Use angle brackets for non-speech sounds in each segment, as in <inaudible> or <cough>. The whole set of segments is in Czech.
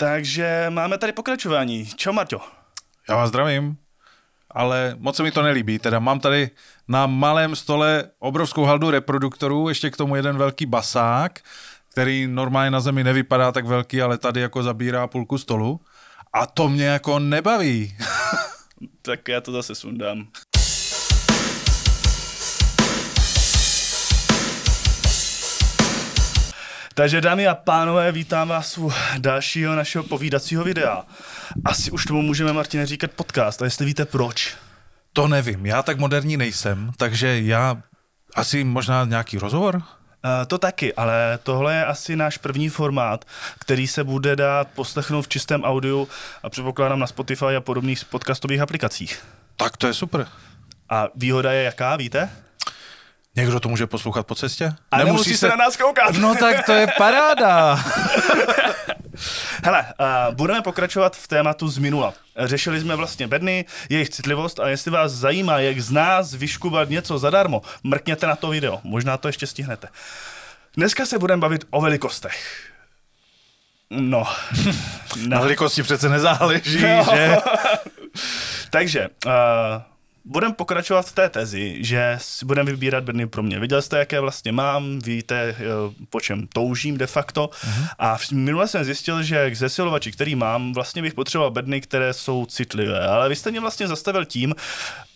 Takže máme tady pokračování. Čau, Marťo. Já vás zdravím, ale moc se mi to nelíbí. Teda mám tady na malém stole obrovskou haldu reproduktorů, ještě k tomu jeden velký basák, který normálně na zemi nevypadá tak velký, ale tady jako zabírá půlku stolu. A to mě jako nebaví. <laughs> tak já to zase sundám. Takže dámy a pánové, vítám vás u dalšího našeho povídacího videa. Asi už tomu můžeme, Martine, říkat podcast, a jestli víte proč. To nevím, já tak moderní nejsem, takže já asi možná nějaký rozhovor? Eh, to taky, ale tohle je asi náš první formát, který se bude dát poslechnout v čistém audiu a předpokládám na Spotify a podobných podcastových aplikacích. Tak to je super. A výhoda je jaká, víte? Někdo to může poslouchat po cestě? A nemusí, nemusí se na nás koukat. No tak to je paráda. <laughs> Hele, uh, budeme pokračovat v tématu z minula. Řešili jsme vlastně bedny, jejich citlivost a jestli vás zajímá, jak z nás vyškubat něco zadarmo, mrkněte na to video, možná to ještě stihnete. Dneska se budeme bavit o velikostech. No. <laughs> Na velikosti přece nezáleží, no. že? <laughs> Takže, uh, budeme pokračovat v té tezi, že si budeme vybírat brny pro mě. Viděl jste, jaké vlastně mám, víte, eh, po čem toužím de facto. Uh-huh. A minule jsem zjistil, že k zesilovači, který mám, vlastně bych potřeboval bedny, které jsou citlivé. Ale vy jste mě vlastně zastavil tím,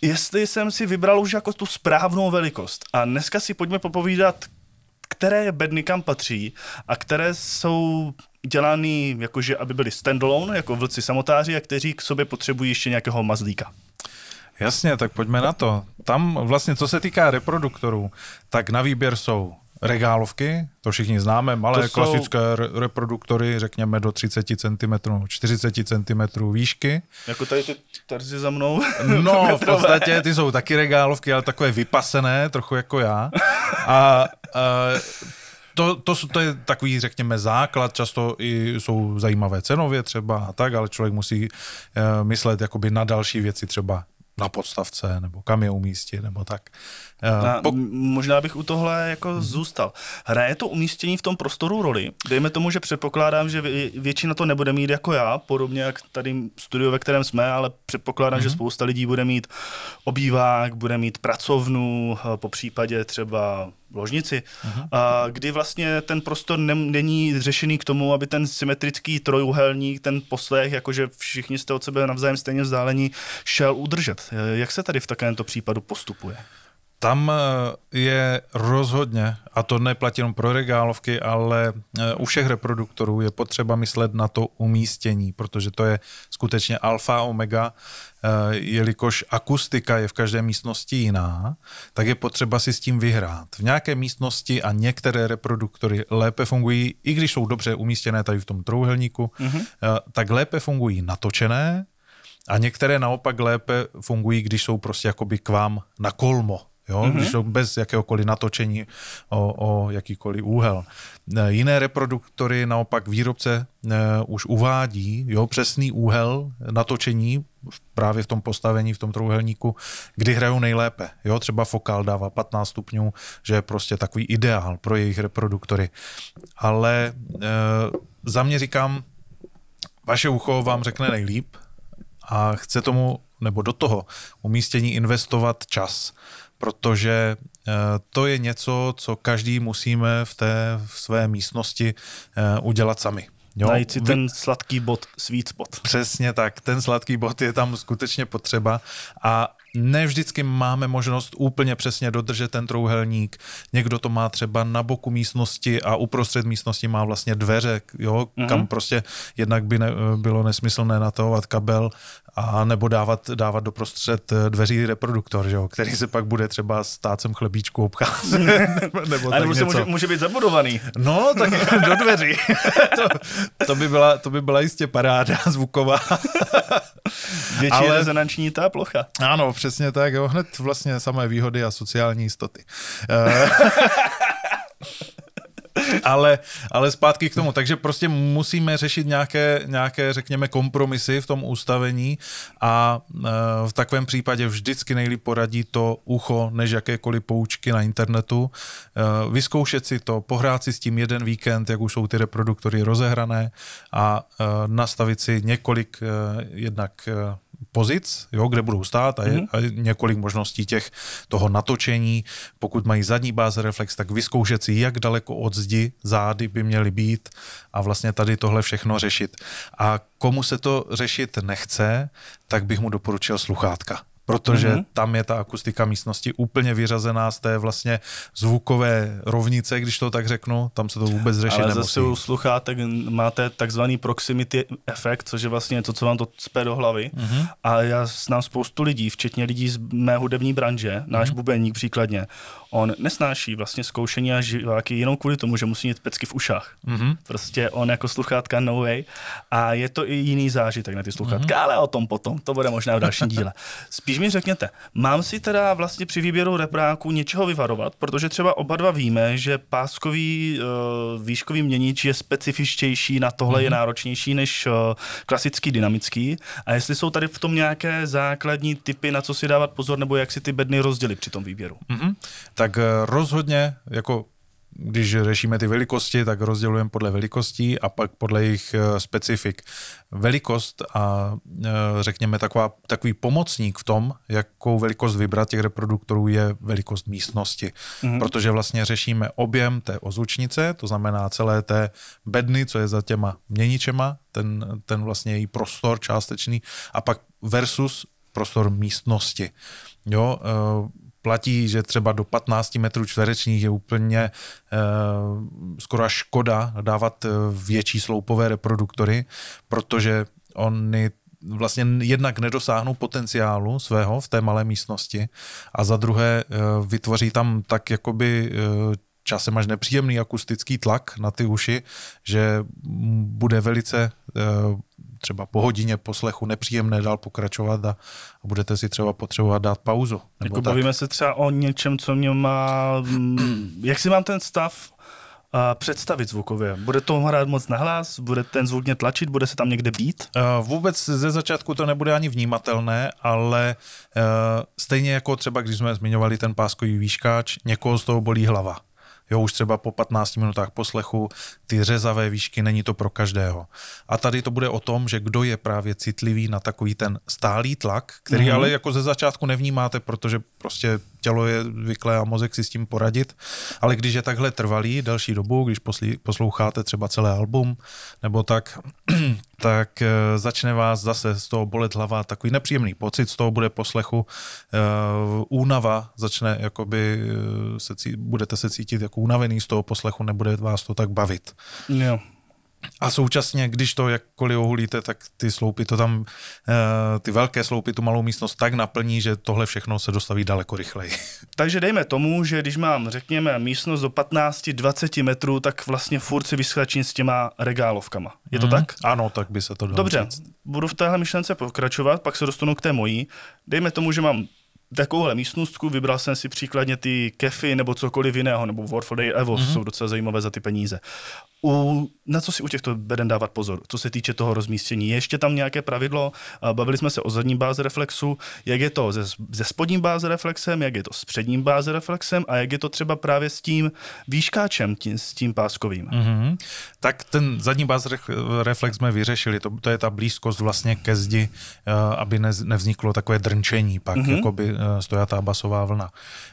jestli jsem si vybral už jako tu správnou velikost. A dneska si pojďme popovídat, které bedny kam patří a které jsou dělané, jakože aby byly standalone, jako vlci samotáři, a kteří k sobě potřebují ještě nějakého mazlíka. Jasně, tak pojďme na to. Tam vlastně, co se týká reproduktorů, tak na výběr jsou regálovky, to všichni známe, malé to klasické jsou... reproduktory, řekněme do 30 cm, 40 cm výšky. Jako tady ty tarzy za mnou? No, <laughs> v podstatě ty jsou taky regálovky, ale takové vypasené, trochu jako já. A, a to, to, to je takový, řekněme, základ, často i jsou zajímavé cenově třeba a tak, ale člověk musí uh, myslet jakoby na další věci, třeba na podstavce, nebo kam je umístit, nebo tak. Eh, Na, po... možná bych u tohle jako hmm. zůstal. Hraje to umístění v tom prostoru roli? Dejme tomu, že předpokládám, že většina to nebude mít jako já, podobně jak tady studio, ve kterém jsme, ale předpokládám, hmm. že mhm. spousta lidí bude mít obývák, bude mít pracovnu, eh, po případě třeba ložnici, hmm. a kdy vlastně ten prostor ne- není řešený k tomu, aby ten symetrický trojuhelník, ten poslech, jakože všichni jste od sebe navzájem stejně vzdálení, šel udržet. Eh, jak se tady v takovémto případu postupuje? tam eh, je rozhodně, a to neplatí jenom pro regálovky, ale eh, u všech reproduktorů je potřeba myslet na to umístění, protože to je skutečně alfa omega, eh, jelikož akustika je v každé místnosti jiná, tak je potřeba si s tím vyhrát. V nějaké místnosti a některé reproduktory lépe fungují, i když jsou dobře umístěné tady v tom trouhelníku, mm-hmm. tak lépe fungují natočené, a některé naopak lépe fungují, když jsou prostě jakoby k vám na kolmo. Jo? Mm-hmm. Když jsou bez jakéhokoliv natočení o, o jakýkoliv úhel. E, jiné reproduktory naopak výrobce e, už uvádí jo, přesný úhel natočení právě v tom postavení, v tom trouhelníku, kdy hrajou nejlépe. Jo? Třeba Fokal dává 15 stupňů, že je prostě takový ideál pro jejich reproduktory. Ale e, za mě říkám, vaše ucho vám řekne nejlíp a chce tomu nebo do toho umístění investovat čas protože eh, to je něco, co každý musíme v té v své místnosti eh, udělat sami. Jo? Najít si ten sladký bod, sweet spot. Přesně tak, ten sladký bod je tam skutečně potřeba a ne vždycky máme možnost úplně přesně dodržet ten trouhelník. Někdo to má třeba na boku místnosti a uprostřed místnosti má vlastně dveře, jo, mm-hmm. kam mhm. prostě jednak by ne, bylo nesmyslné natahovat kabel, a nebo dávat, dávat doprostřed eh, dveří reproduktor, že jo, který se pak bude třeba s tácem chlebíčku obcházet. <laughs> nebo, nebo a nebo se může, může, být zabudovaný. No, tak <laughs> <laughs> do dveří. to, to, by byla, to by byla jistě paráda zvuková. Větší Ale... rezonanční ta plocha. Ano, přesně tak. Jo. Hned vlastně samé výhody a sociální jistoty. Eh, ale, ale zpátky k tomu. Takže prostě musíme řešit nějaké, nějaké, řekněme, kompromisy v tom ustavení a e, v takovém případě vždycky nejlíp poradí to ucho, než jakékoliv poučky na internetu. E, vyzkoušet si to, pohrát si s tím jeden víkend, jak už jsou ty reproduktory rozehrané a e, nastavit si několik jednak pozic, jo, kde budou stát a je mm-hmm. a několik možností těch toho natočení. Pokud mají zadní báze reflex, tak vyzkoušet si, jak daleko od zdi zády by měly být a vlastně tady tohle všechno řešit. A komu se to řešit nechce, tak bych mu doporučil sluchátka protože mm-hmm. tam je ta akustika místnosti úplně vyřazená z té vlastně zvukové rovnice, když to tak řeknu, tam se to vůbec řešit Ale nemusí. zase u tak máte takzvaný proximity efekt, což je vlastně to, co vám to cpe do hlavy. Mm-hmm. A já znám spoustu lidí, včetně lidí z mé hudební branže, náš mm-hmm. bubeník příkladně, on nesnáší vlastně zkoušení a živáky jenom kvůli tomu, že musí mít pecky v ušách. Mm-hmm. Prostě on jako sluchátka no way. A je to i jiný zážitek na ty sluchátka, mm-hmm. ale o tom potom, to bude možná v dalším díle. <laughs> Spíš mi řekněte, mám si teda vlastně při výběru repráku něčeho vyvarovat, protože třeba oba dva víme, že páskový uh, výškový měnič je specifičtější, na tohle mm-hmm. je mhm. náročnější než uh, klasický dynamický. A jestli jsou tady v tom nějaké základní typy, na co si dávat pozor, nebo jak si ty bedny rozdělit při tom výběru? Mm-hmm. Tak tak eh, rozhodně jako když řešíme ty velikosti, tak rozdělujeme podle velikostí a pak podle jejich eh, specifik. Velikost a eh, řekněme taková, takový pomocník v tom, jakou velikost vybrat těch reproduktorů, je velikost místnosti. Mm-hmm. Protože vlastně řešíme objem té ozvučnice, to znamená celé té bedny, co je za těma měničema, ten, ten vlastně její prostor částečný, a pak versus prostor místnosti. Jo, platí, že třeba do 15 metrů čtverečních je úplně eh, skoro škoda dávat eh, větší sloupové reproduktory, protože oni vlastně jednak nedosáhnou potenciálu svého v té malé místnosti a za druhé eh, vytvoří tam tak jakoby časem až nepříjemný akustický tlak na ty uši, že bude velice třeba po hodině poslechu nepříjemné dál pokračovat a, a budete si třeba potřebovat dát pauzu. Nebo jako tak. bavíme se třeba o něčem, co mě má... Mm, jak si mám ten stav a představit zvukově? Bude to hrát moc nahlas? Bude ten zvuk mě tlačit? Bude se tam někde být? Vůbec ze začátku to nebude ani vnímatelné, ale e, stejně jako třeba, když jsme zmiňovali ten páskový výškáč, někoho z toho bolí hlava. Jo, už třeba po 15 minutách poslechu ty řezavé výšky není to pro každého. A tady to bude o tom, že kdo je právě citlivý na takový ten stálý tlak, který mm-hmm. ale jako ze začátku nevnímáte, protože prostě tělo je zvyklé a mozek si s tím poradit, ale když je takhle trvalý další dobu, když posloucháte třeba celé album nebo tak, <clears throat> tak eh, začne vás zase z toho bolet hlava, takový nepříjemný pocit z toho bude poslechu, eh, únava začne, jakoby eh, se, cí, budete se cítit jako unavený z toho poslechu, nebude vás to tak bavit. Jo. A současně, když to jakkoliv ohulíte, tak ty sloupy to tam, eh, ty velké sloupy tu malou místnost tak naplní, že tohle všechno se dostaví daleko rychleji. <laughs> Takže dejme tomu, že když mám, řekněme, místnost do 15-20 metrů, tak vlastně furt si vyskačím s těma regálovkama. Je to hmm. tak? Ano, tak by se to dalo Dobře, říct. budu v téhle myšlence pokračovat, pak se dostanu k té mojí. Dejme tomu, že mám takovouhle místnostku, vybral jsem si příkladně ty kefy nebo cokoliv jiného, nebo Warfare Evo, mm-hmm. jsou docela zajímavé za ty peníze. U, na co si u těchto beden dávat pozor? Co se týče toho rozmístění, je ještě tam nějaké pravidlo? Bavili jsme se o zadní báze reflexu. Jak je to ze, ze spodním báze reflexem, jak je to s předním báze reflexem a jak je to třeba právě s tím výškáčem, tím, s tím páskovým? Mm-hmm. Tak ten zadní báze reflex jsme vyřešili. To, to je ta blízkost vlastně ke zdi, eh, aby ne, nevzniklo takové drnčení pak, mm-hmm. jako by eh, stojatá basová vlna.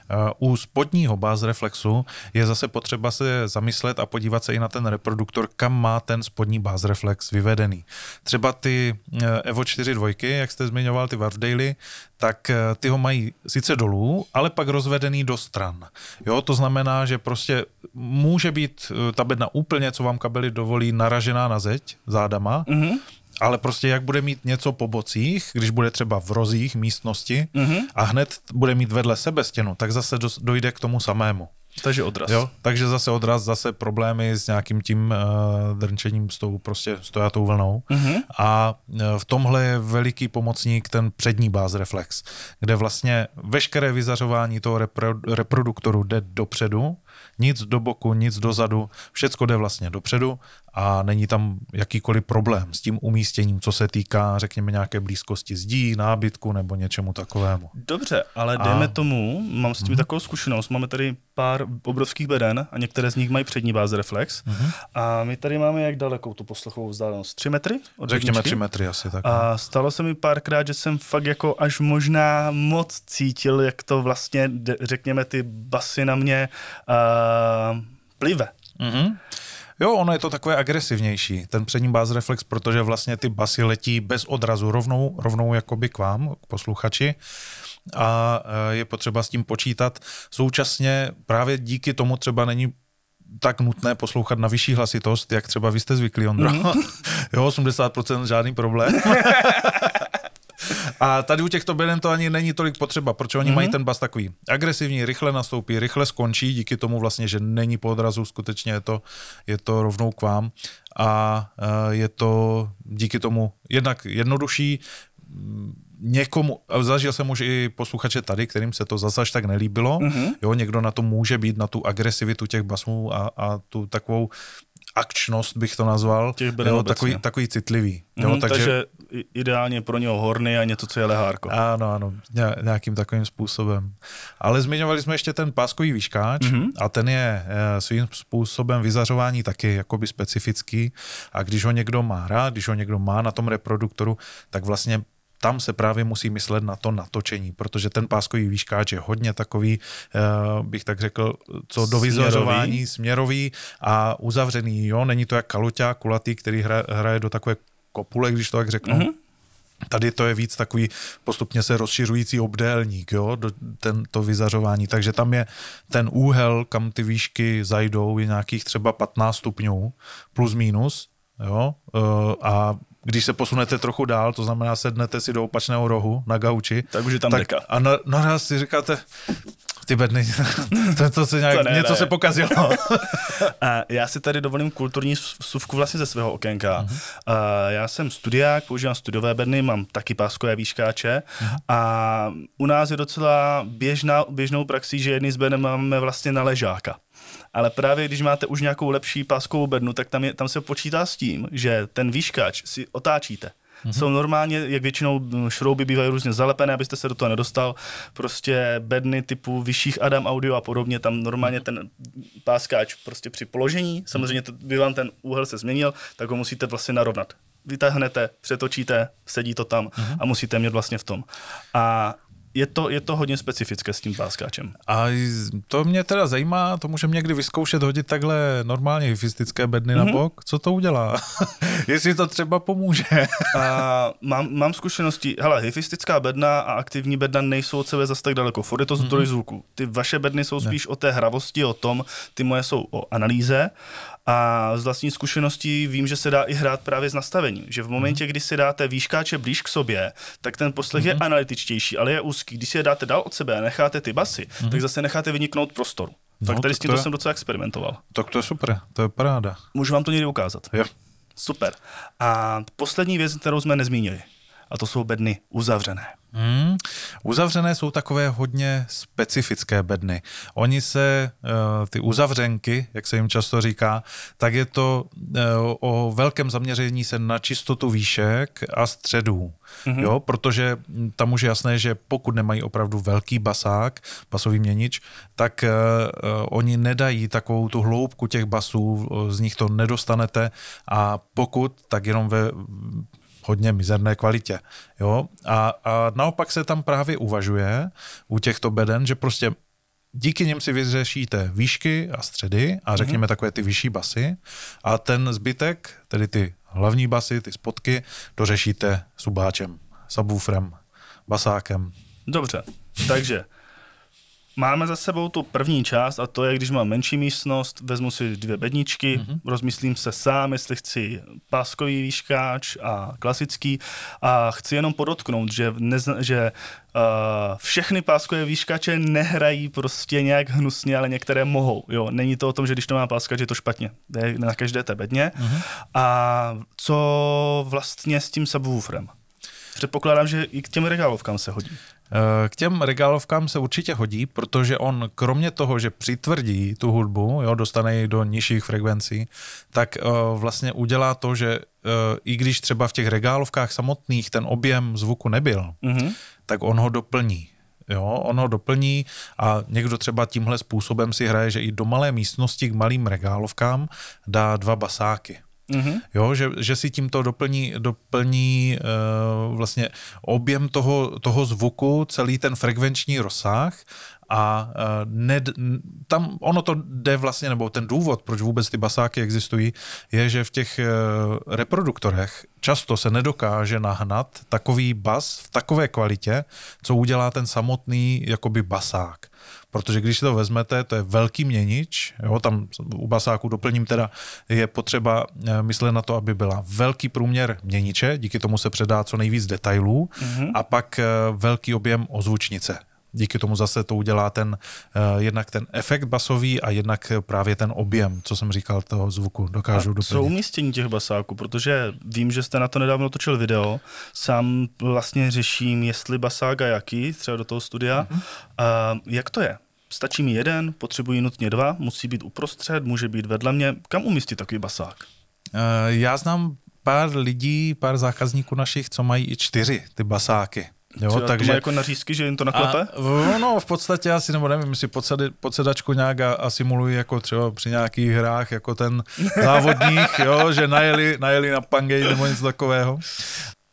Eh, u spodního báze reflexu je zase potřeba se zamyslet a podívat se i na ten reproduktor, kam má ten spodní bás reflex vyvedený. Třeba ty eh, Evo 4 dvojky, jak jste zmiňoval, ty Daily, tak eh, ty ho mají sice dolů, ale pak rozvedený do stran. Jo, to znamená, že prostě může být eh, ta bedna úplně, co vám kabely dovolí, naražená na zeď zádama, mm-hmm ale prostě jak bude mít něco po bocích, když bude třeba v rozích místnosti mm-hmm. a hned bude mít vedle sebe stěnu, tak zase dojde k tomu samému. Takže odraz. Jo, takže zase odraz, zase problémy s nějakým tím uh, drnčením, s tou prostě stojatou vlnou. Mm-hmm. A uh, v tomhle je veliký pomocník ten přední báz reflex, kde vlastně veškeré vyzařování toho repro- reproduktoru jde dopředu, nic do boku, nic dozadu, všecko jde vlastně dopředu a není tam jakýkoliv problém s tím umístěním, co se týká, řekněme, nějaké blízkosti zdí, nábytku nebo něčemu takovému. Dobře, ale dejme a... tomu, mám s tím hmm takovou zkušenost, máme tady pár obrovských beden a některé z nich mají přední báze reflex hmm a my tady máme jak dalekou tu poslechovou vzdálenost? Tři metry? Od řekněme tři metry asi tak. A no. stalo se mi párkrát, že jsem fakt jako až možná moc cítil, jak to vlastně, řekněme, ty basy na mě uh, plive. Mm-hmm. Jo, ono je to takové agresivnější, ten přední bass reflex, protože vlastně ty basy letí bez odrazu rovnou, rovnou jakoby k vám, k posluchači a eh, je potřeba s tím počítat. Současně právě díky tomu třeba není tak nutné poslouchat na vyšší hlasitost, jak třeba vy jste zvyklí, Ondro. Mm. <laughs> jo, 80% žádný problém. <laughs> A tady u těchto bylin to ani není tolik potřeba, protože oni mm-hmm. mají mhm. ten bas takový agresivní, rychle nastoupí, rychle skončí, díky tomu vlastně, že není po odrazu, skutečně je to, je to rovnou k vám a e, je to díky tomu jednak jednodušší, mm, někomu, zažil jsem už i posluchače tady, kterým se to zase až tak nelíbilo, mm-hmm. jo, někdo na to může být, na tu agresivitu těch basmů a, a tu takovou akčnost bych to nazval, jo, takový, takový citlivý. Mm-hmm, jo, mhm, takže, takže ideálně pro něho horny a něco, co je lehárko. Ano, ano, nějakým takovým způsobem. Ale zmiňovali jsme ještě ten páskový výškáč mm-hmm. a ten je eh, svým způsobem vyzařování taky jakoby specifický a když ho někdo má rád, když ho někdo má na tom reproduktoru, tak vlastně tam se právě musí myslet na to natočení, protože ten páskový výškáč je hodně takový, eh, bych tak řekl, co do vyzařování směrový a uzavřený. Jo? Není to jak kaluťa, kulatý, který hraje do takové kopule, když to tak řeknu. Mm-hmm. Tady to je víc takový postupně se rozšiřující obdélník, jo, do, ten, to vyzařování. Takže tam je ten úhel, kam ty výšky zajdou, je nějakých třeba 15 stupňů, plus minus, jo, e, a když se posunete trochu dál, to znamená sednete si do opačného rohu na gauči. Tak už je tam tak, deka. A naraz na si říkáte, ty bedny, <laughs> to, to se nějak, to ne, něco ne. se pokazilo. <laughs> <laughs> a já si tady dovolím kulturní suvku vlastně ze svého okénka. Uh-huh. A já jsem studiák, používám studiové bedny, mám taky páskové výškáče uh-huh. a u nás je docela běžná, běžnou praxí, že jedny z bedny máme vlastně na ležáka. Ale právě když máte už nějakou lepší páskovou bednu, tak tam, je, tam se počítá s tím, že ten výškač si otáčíte. Mm-hmm. Jsou normálně, jak většinou šrouby bývají různě zalepené, abyste se do toho nedostal. Prostě bedny typu vyšších Adam Audio a podobně, tam normálně mhm. ten páskáč prostě při položení, mhm. samozřejmě to, by vám ten úhel se změnil, tak ho musíte vlastně narovnat. Vytáhnete, přetočíte, sedí to tam mm-hmm. a musíte mít vlastně v tom. A je to, je to hodně specifické s tím páskáčem. A to mě teda zajímá, to můžeme někdy vyzkoušet hodit takhle normálně hyfistické bedny mm-hmm. na mhm. bok. Co to udělá? <laughs> Jestli to třeba pomůže. a mám, mám zkušenosti, hele, hyfistická bedna a aktivní bedna nejsou od sebe zase tak daleko. Ford je to zdroj mm-hmm. zvuku. Ty vaše bedny jsou spíš ne. o té hravosti, o tom, ty moje jsou o analýze a z vlastní zkušeností vím, že se dá i hrát právě s nastavením. Že v momentě, mm-hmm. kdy si dáte výškáče blíž k sobě, tak ten poslech mm-hmm. je mhm. analytičtější, ale je ús úzký, když si je dáte dál od sebe a necháte ty basy, mm-hmm. tak zase necháte vyniknout prostoru. No, tak tady tak s tímto to je, jsem docela experimentoval. Tak to je super, to je paráda. Můžu vám to někdy ukázat. Jo. Super. A poslední věc, kterou jsme nezmínili a to jsou bedny uzavřené. Hmm. Uzavřené jsou takové hodně specifické bedny. Oni se, eh, ty uzavřenky, jak se jim často říká, tak je to eh, o velkém zaměření se na čistotu výšek a středů. Mm-hmm. Jo, protože tam už je jasné, že pokud nemají opravdu velký basák, basový měnič, tak eh, oni nedají takovou tu hloubku těch basů, z nich to nedostanete a pokud, tak jenom ve hodně mizerné kvalitě. Jo? A, a naopak se tam právě uvažuje u těchto beden, že prostě díky nim si vyřešíte výšky a středy a mhm. řekněme mm-hmm. takové ty vyšší basy a ten zbytek, tedy ty hlavní basy, ty spotky, dořešíte subáčem, subwooferem, basákem. Dobře, takže Máme za sebou tu první část a to je, když mám menší místnost, vezmu si dvě bedničky, mm-hmm. rozmyslím se sám, jestli chci páskový výškáč a klasický a chci jenom podotknout, že, nezna, že Uh, všechny páskové výškače nehrají prostě nějak hnusně, ale některé mohou. Jo, není to o tom, že když to má že je to špatně. Je na každé té bedně. Mm-hmm. A co vlastně s tím subwooferem? Předpokládám, že i k těm regálovkám se hodí. Eh, k těm regálovkám se určitě hodí, protože on kromě toho, že přitvrdí tu hudbu, jo, dostane ji do nižších frekvencí, tak eh, vlastně udělá to, že eh, i když třeba v těch regálovkách samotných ten objem zvuku nebyl, mm-hmm. tak on ho doplní. Jo, on ho doplní a někdo třeba tímhle způsobem si hraje, že i do malé místnosti k malým regálovkám dá dva basáky. Mm-hmm. Jo, že, že si tímto doplní, doplní uh, vlastně objem toho, toho zvuku, celý ten frekvenční rozsah a e, ne, tam ono to jde vlastně, nebo ten důvod, proč vůbec ty basáky existují, je, že v těch e, reproduktorech často se nedokáže nahnat takový bas v takové kvalitě, co udělá ten samotný jakoby basák. Protože když si to vezmete, to je velký měnič, jo, tam u basáku doplním teda, je potřeba e, myslet na to, aby byla velký průměr měniče, díky tomu se předá co nejvíc detailů, mm-hmm. a pak velký objem ozvučnice díky tomu zase to udělá ten uh, jednak ten efekt basový a jednak právě ten objem, co jsem říkal, toho zvuku dokážu a doplnit. Co umístění těch basáků, protože vím, že jste na to nedávno točil video, sám vlastně řeším, jestli basák a jaký, třeba do toho studia. Mm-hmm. A, jak to je? Stačí mi jeden, potřebuji nutně dva, musí být uprostřed, může být vedle mě. Kam umístit takový basák? Eh, já znám pár lidí, pár zákazníků našich, co mají i čtyři ty basáky. Jo, takže jako na řízky, že jim to naklepe? A, no, v podstatě asi, nebo nevím, si podsedy, podsedačku nějak a, a simulují jako třeba při nějakých hrách, jako ten <laughs> závodník, jo, že najeli, najeli na pangej nebo něco takového.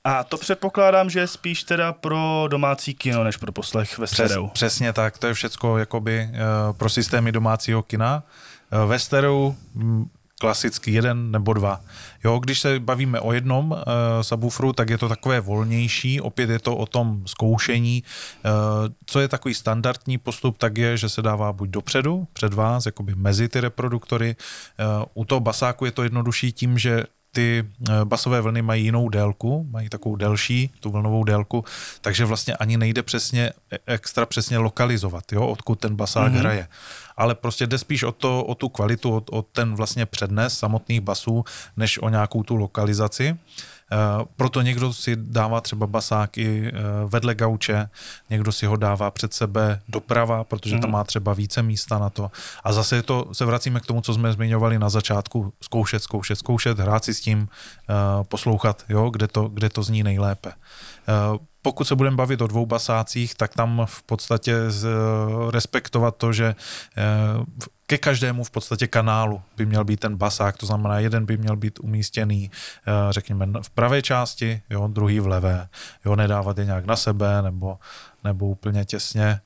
A to předpokládám, že je spíš teda pro domácí kino, než pro poslech ve stereu. Přes, přesně tak, to je všecko jakoby eh, pro systémy domácího kina. Eh, ve stereu mm, klasicky jeden nebo dva. Jo, když se bavíme o jednom e, eh, subwooferu, tak je to takové volnější, opět je to o tom zkoušení. E, co je takový standardní postup, tak je, že se dává buď dopředu, před vás, jakoby mezi ty reproduktory. E, u toho basáku je to jednodušší tím, že ty eh, basové vlny mají jinou délku, mají takovou delší, tu vlnovou délku, takže vlastně ani nejde přesně, e, extra přesně lokalizovat, jo, odkud ten basák mm-hmm. hraje. Ale prostě jde spíš o, to, o tu kvalitu, o, o ten vlastně přednes samotných basů, než o nějakou tu lokalizaci. Uh, Eh, proto někdo si dává třeba basáky eh, vedle gauče, někdo si ho dává před sebe doprava, protože tam mhm. má třeba více místa na to. A zase to, se vracíme k tomu, co jsme zmiňovali na začátku, zkoušet, zkoušet, zkoušet, hrát si s tím, eh, poslouchat, jo, kde, to, kde to zní nejlépe pokud se budeme bavit o dvou basácích, tak tam v podstatě eh, respektovat to, že eh, ke každému v podstatě kanálu by měl být ten basák, to znamená jeden by měl být umístěný, eh, řekněme, v pravé části, jo, druhý v levé, jo, nedávat je nějak na sebe nebo, nebo úplně těsně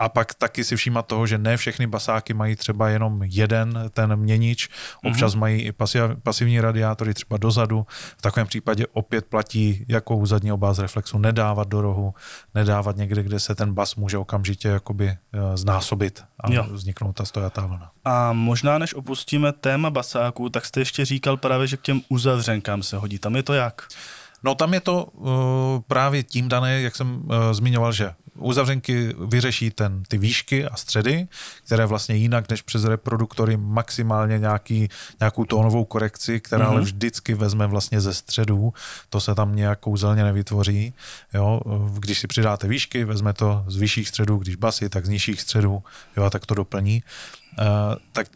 a pak taky si všímat toho, že ne všechny basáky mají třeba jenom jeden ten měnič, mhm. občas mm-hmm. mají i pasiv, pasivní radiátory třeba dozadu. V takovém případě opět platí jako u zadního bás reflexu nedávat do rohu, nedávat někde, kde se ten bas může okamžitě jakoby eh, znásobit a jo. vzniknout ta stojatá vlna. A možná než opustíme téma basáků, tak jste ještě říkal právě, že k těm uzavřenkám se hodí. Tam je to jak? No tam je to uh, právě tím dané, jak jsem uh, zmiňoval, že uzavřenky vyřeší ten, ty výšky a středy, které vlastně jinak než přes reproduktory maximálně nějaký, nějakou tónovou korekci, která mm-hmm. ale vždycky vezme vlastně ze středů, to se tam nějak kouzelně nevytvoří. Jo? Eh, když si přidáte výšky, vezme to z vyšších středů, když basy, tak z nižších středů, jo, a tak to doplní. Uh, tak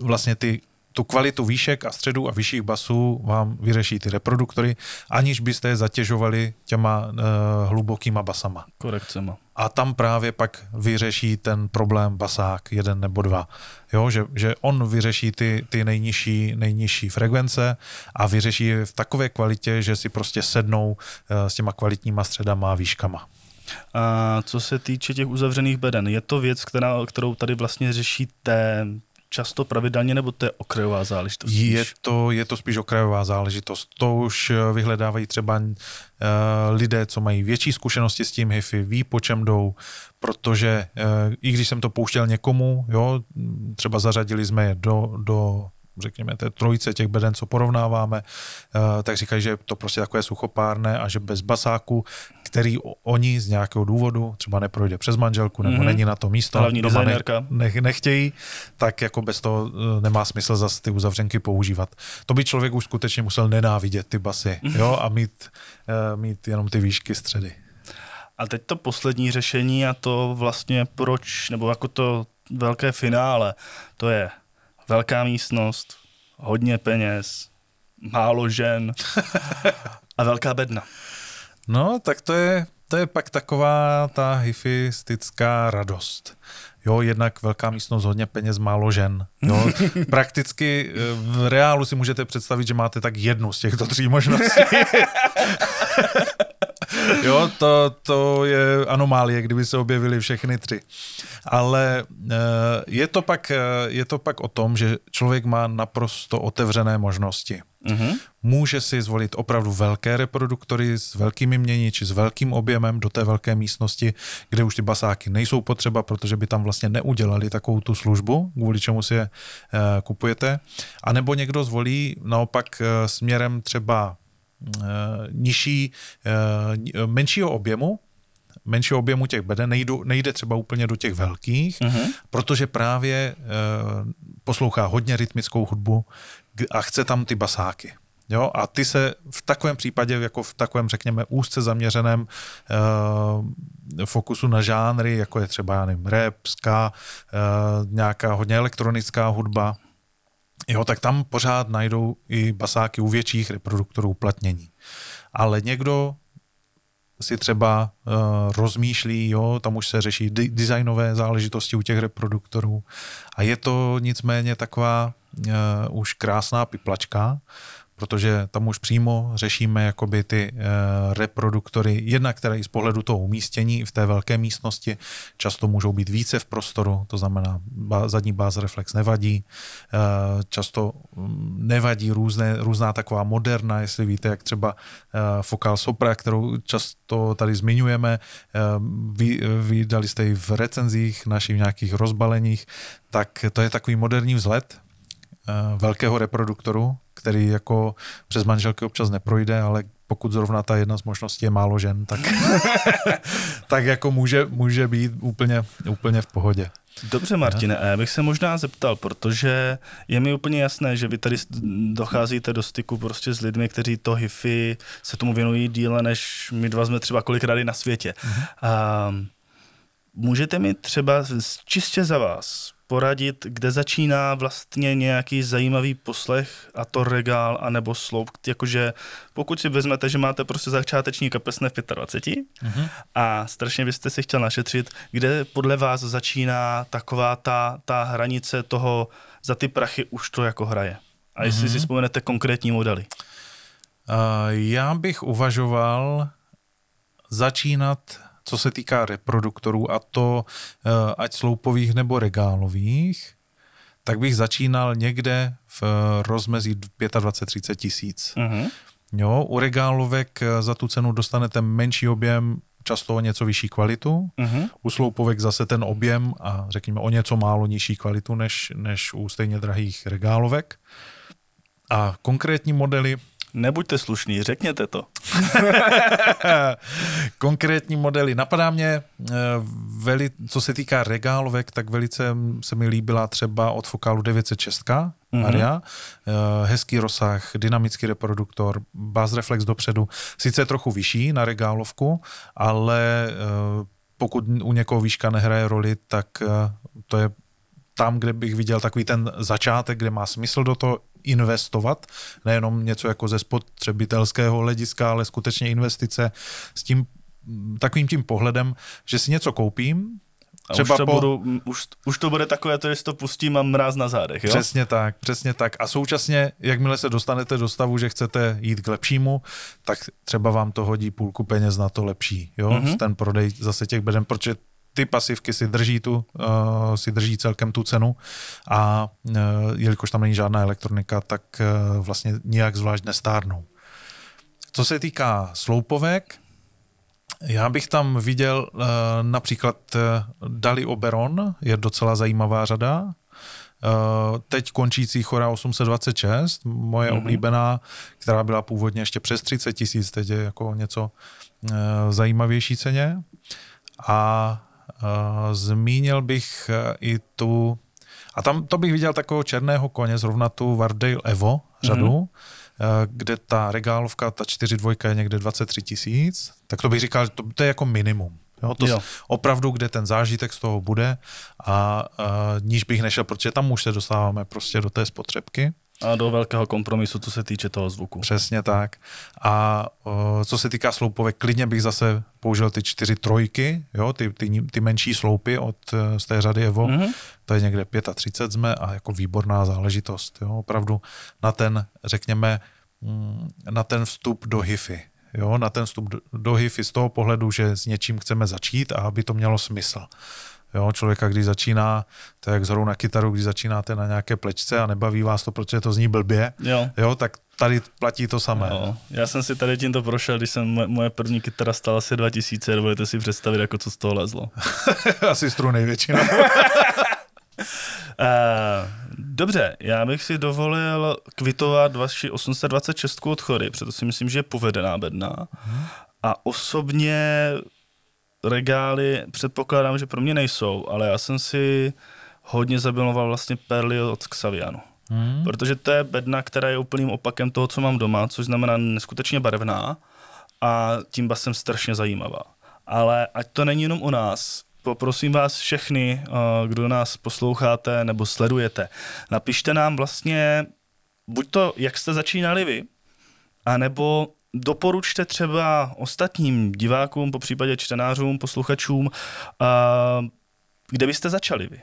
vlastně ty tu kvalitu výšek a středů a vyšších basů vám vyřeší ty reproduktory, aniž byste je zatěžovali těma e, hlubokýma basama. Korekcema. A tam právě pak vyřeší ten problém basák jeden nebo dva. Jo, že, že on vyřeší ty, ty nejnižší, nejnižší frekvence a vyřeší je v takové kvalitě, že si prostě sednou e, s těma kvalitníma středama a výškama. A co se týče těch uzavřených beden, je to věc, která, kterou tady vlastně řešíte často pravidelně, nebo to je okrajová záležitost? Je to, je to spíš okrajová záležitost. To už eh, vyhledávají třeba uh, lidé, co mají větší zkušenosti s tím HIFI, ví, po čem jdou, protože uh, i když jsem to pouštěl někomu, jo, třeba zařadili jsme je do, do řekněme, té trojice těch beden, co porovnáváme, eh, tak říkají, že to prostě takové suchopárné a že bez basáku, který oni z nějakého důvodu, třeba neprojde přes manželku nebo mm-hmm. není na to místo, Hlavní doma ne, ne, nechtějí, tak jako bez toho eh, nemá smysl zase ty uzavřenky používat. To by člověk už skutečně musel nenávidět ty basy mhm. jo, a mít, eh, mít jenom ty výšky středy. A teď to poslední řešení a to vlastně proč, nebo jako to velké finále, to je velká místnost, hodně peněz, málo žen <laughs> a velká bedna. No, tak to je, to je pak taková ta hyfistická radost. Jo, jednak velká místnost, hodně peněz, málo žen. Jo, <laughs> prakticky eh, v reálu si můžete představit, že máte tak jednu z těchto tří možností. <laughs> <laughs> jo, to, to je anomálie, kdyby se objevily všechny tři. Ale eh, je to, pak, eh, je to pak o tom, že člověk má naprosto otevřené možnosti. Mm-hmm. Může si zvolit opravdu velké reproduktory s velkými či s velkým objemem do té velké místnosti, kde už ty basáky nejsou potřeba, protože by tam vlastně neudělali takovou tu službu, kvůli čemu si je eh, kupujete. A nebo někdo zvolí naopak směrem třeba Eh, nižší, eh, menšího objemu, menšího objemu těch beden, nejdu, nejde třeba úplně do těch velkých, uh-huh. protože právě eh, poslouchá hodně rytmickou hudbu a chce tam ty basáky. Jo, a ty se v takovém případě, jako v takovém, řekněme, úzce zaměřeném e, fokusu na žánry, jako je třeba, já nevím, rap, ska, e, nějaká hodně elektronická hudba, jo, tak tam pořád najdou i basáky u větších reproduktorů uplatnění. Ale někdo si třeba uh, rozmýšlí, jo, tam už se řeší di- designové záležitosti u těch reproduktorů a je to nicméně taková uh, už krásná piplačka, protože tam už přímo řešíme jakoby ty eh, reproduktory, jedna, které z pohledu toho umístění v té velké místnosti často můžou být více v prostoru, to znamená zadní báz reflex nevadí, eh, často mm, nevadí různé, různá taková moderna, jestli víte, jak třeba eh, Focal sopra, kterou často tady zmiňujeme, vy, vydali jste ji v recenzích našich nějakých rozbaleních, tak to je takový moderní vzhled, Eh, velkého reproduktoru, který jako přes manželky občas neprojde, ale pokud zrovna ta jedna z možností je málo žen, tak, <laughs> tak jako může, může být úplně, úplně v pohodě. Dobře, Martine, a já bych se možná zeptal, protože je mi úplně jasné, že vy tady docházíte do styku prostě s lidmi, kteří to hyfy se tomu věnují díle, než my dva jsme třeba kolikrát na světě. Mhm. A, můžete mi třeba čistě za vás poradit, kde začíná vlastně nějaký zajímavý poslech a to regál anebo sloup. Jakože pokud si vezmete, že máte prostě začáteční kapesné v 25 mm-hmm. a strašně byste si chtěl našetřit, kde podle vás začíná taková ta, ta hranice toho, za ty prachy už to jako hraje. A jestli mm-hmm. si mhm. vzpomenete konkrétní modely. Uh, já bych uvažoval začínat co se týká reproduktorů, a to eh, ať sloupových nebo regálových, tak bych začínal někde v eh, rozmezí 25-30 tisíc. Mm-hmm. Jo, u regálovek eh, za tu cenu dostanete menší objem, často o něco vyšší kvalitu. Mm-hmm. U sloupovek zase ten objem a řekněme o něco málo nižší kvalitu než, než u stejně drahých regálovek. A konkrétní modely Nebuďte slušní, řekněte to. <laughs> Konkrétní modely. Napadá mě, eh, veli, co se týká regálovek, tak velice se mi líbila třeba od Focalu 906, mhm. Maria. Mm-hmm. Hezký rozsah, dynamický reproduktor, bas reflex dopředu. Sice trochu vyšší na regálovku, ale eh, pokud u někoho výška nehraje roli, tak to je tam, kde bych viděl takový ten začátek, kde má smysl do toho investovat, nejenom něco jako ze spotřebitelského hlediska, ale skutečně investice s tím mm, takovým tím pohledem, že si něco koupím, a třeba už, to po... budu, mm, už, už to bude takové, to, že to pustím a mráz na zádech. Jo? Přesně tak, přesně tak. A současně, jakmile se dostanete do stavu, že chcete jít k lepšímu, tak třeba vám to hodí půlku peněz na to lepší. Jo? Mm-hmm. Ten prodej zase těch beden, protože ty pasivky si drží tu, uh, si drží celkem tu cenu a uh, jelikož tam není žádná elektronika, tak uh, vlastně nijak zvlášť nestárnou. Co se týká sloupovek, já bych tam viděl uh, například uh, Dali Oberon, je docela zajímavá řada. Uh, teď končící Chora 826, moje mm-hmm. oblíbená, která byla původně ještě přes 30 tisíc, teď je jako něco uh, zajímavější ceně. A Eh, zmínil bych eh, i tu, a tam to bych viděl takového černého koně, zrovna tu Vardale Evo řadu, mm-hmm. kde ta regálovka, ta dvojka je někde 23 tisíc, tak to bych říkal, to, to je jako minimum. Jo, to jo. opravdu, kde ten zážitek z toho bude a, a níž bych nešel, protože tam už se dostáváme prostě do té spotřebky. A do velkého kompromisu, co se týče toho zvuku. Přesně tak. A o, co se týká sloupové, klidně bych zase použil ty čtyři trojky, jo, ty, ty, ty menší sloupy od, e, z té řady Evo. Mm-hmm. To je někde 35 jsme a jako výborná záležitost. Jo, opravdu na ten, řekněme, mm, na ten vstup do HIFI. Jo, na ten vstup do, do HIFI z toho pohledu, že s něčím chceme začít a aby to mělo smysl. Jo, člověka, když začíná, to je jak zhorou na kytaru, když začínáte na nějaké plečce a nebaví vás to, protože to zní blbě, jo. Jo, tak tady platí to samé. Jo. Já jsem si tady tímto prošel, když jsem moje první kytara stala asi 2000, budete si představit, jako co z toho lezlo. <laughs> asi struny většinou. <laughs> Uh, eh, dobře, já bych si dovolil kvitovat vaši 826 odchody, protože si myslím, že je povedená bedna. Mhm. A osobně regály předpokládám, že pro mě nejsou, ale já jsem si hodně zabiloval vlastně perly od Xavianu. Hmm. Protože to je bedna, která je úplným opakem toho, co mám doma, což znamená neskutečně barevná a tím basem strašně zajímavá. Ale ať to není jenom u nás, poprosím vás všechny, eh, kdo nás posloucháte nebo sledujete, napište nám vlastně buď to, jak jste začínali vy, anebo doporučte třeba ostatním divákům, po případě čtenářům, posluchačům, kde byste začali vy?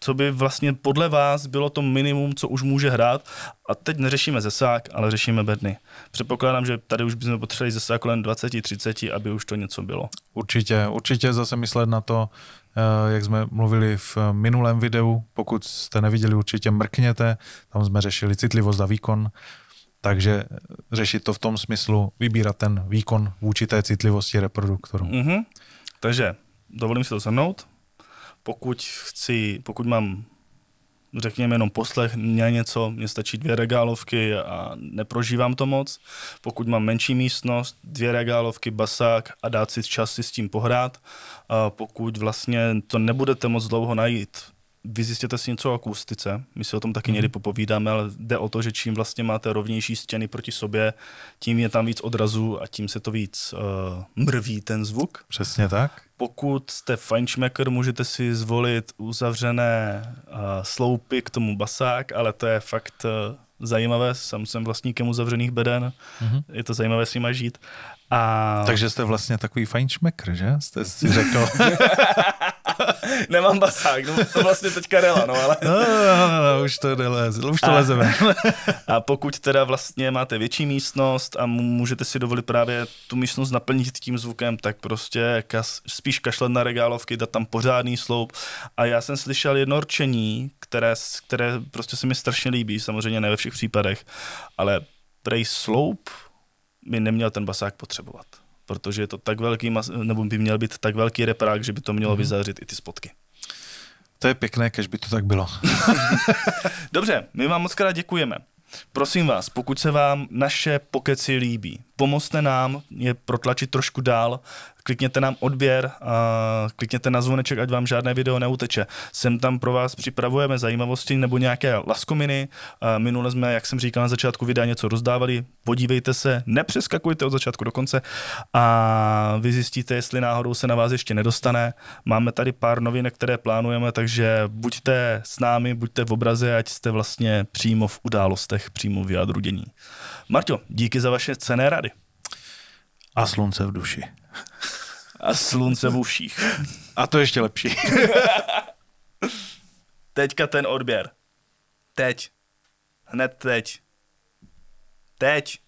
Co by vlastně podle vás bylo to minimum, co už může hrát? A teď neřešíme zesák, ale řešíme bedny. Předpokládám, že tady už bychom potřebovali zesák kolem 20-30, aby už to něco bylo. Určitě, určitě zase myslet na to, eh, jak jsme mluvili v eh, minulém videu, pokud jste neviděli, určitě mrkněte, tam jsme řešili citlivost a výkon takže řešit to v tom smyslu vybírat ten výkon vůči té citlivosti reproduktoru. Mm-hmm. Takže dovolím si to shrnout. Pokud chci, pokud mám řekněme jenom poslech, mě něco, mě stačí dvě regálovky a neprožívám to moc. Pokud mám menší místnost, dvě regálovky, basák a dát si čas si s tím pohrát, a pokud vlastně to nebudete moc dlouho najít, zjistěte si něco o akustice. My si o tom taky mm. někdy popovídáme, ale jde o to, že čím vlastně máte rovnější stěny proti sobě, tím je tam víc odrazu a tím se to víc uh, mrví ten zvuk. Přesně tak. Pokud jste fajnšmeker, můžete si zvolit uzavřené uh, sloupy k tomu basák, ale to je fakt uh, zajímavé. Sam jsem vlastníkem uzavřených beden, mm je to zajímavé s nima žít. A... Takže jste vlastně takový fajnšmekr, že? Jste si řekl. <laughs> <laughs> Nemám basák, no, to vlastně teďka rela, no ale... No, no, no, no, no už to neleze, už to a, lezeme. <laughs> a pokud teda vlastně máte větší místnost a můžete si dovolit právě tu místnost naplnit tím zvukem, tak prostě kas, spíš kašlet na regálovky, dát tam pořádný sloup. A já jsem slyšel jedno rčení, které, které prostě se mi strašně líbí, samozřejmě ne ve všech případech, ale prej sloup by neměl ten basák potřebovat protože je to tak velký, nebo by měl být tak velký reprák, že by to mělo mm i ty spotky. To je pěkné, kež by to tak bylo. <laughs> <laughs> Dobře, my vám moc krát děkujeme. Prosím vás, pokud se vám naše pokeci líbí, pomozte nám je protlačit trošku dál, klikněte nám odběr, a klikněte na zvoneček, ať vám žádné video neuteče. Sem tam pro vás připravujeme zajímavosti nebo nějaké laskominy. A minule jsme, jak jsem říkal na začátku videa, něco rozdávali. Podívejte se, nepřeskakujte od začátku do konce a vy zjistíte, jestli náhodou se na vás ještě nedostane. Máme tady pár novinek, které plánujeme, takže buďte s námi, buďte v obraze, ať jste vlastně přímo v událostech, přímo v jádru dění. Marťo, díky za vaše cené rady. A slunce v duši. A slunce v uších. A to ještě lepší. <laughs> Teďka ten odběr. Teď. Hned teď. Teď.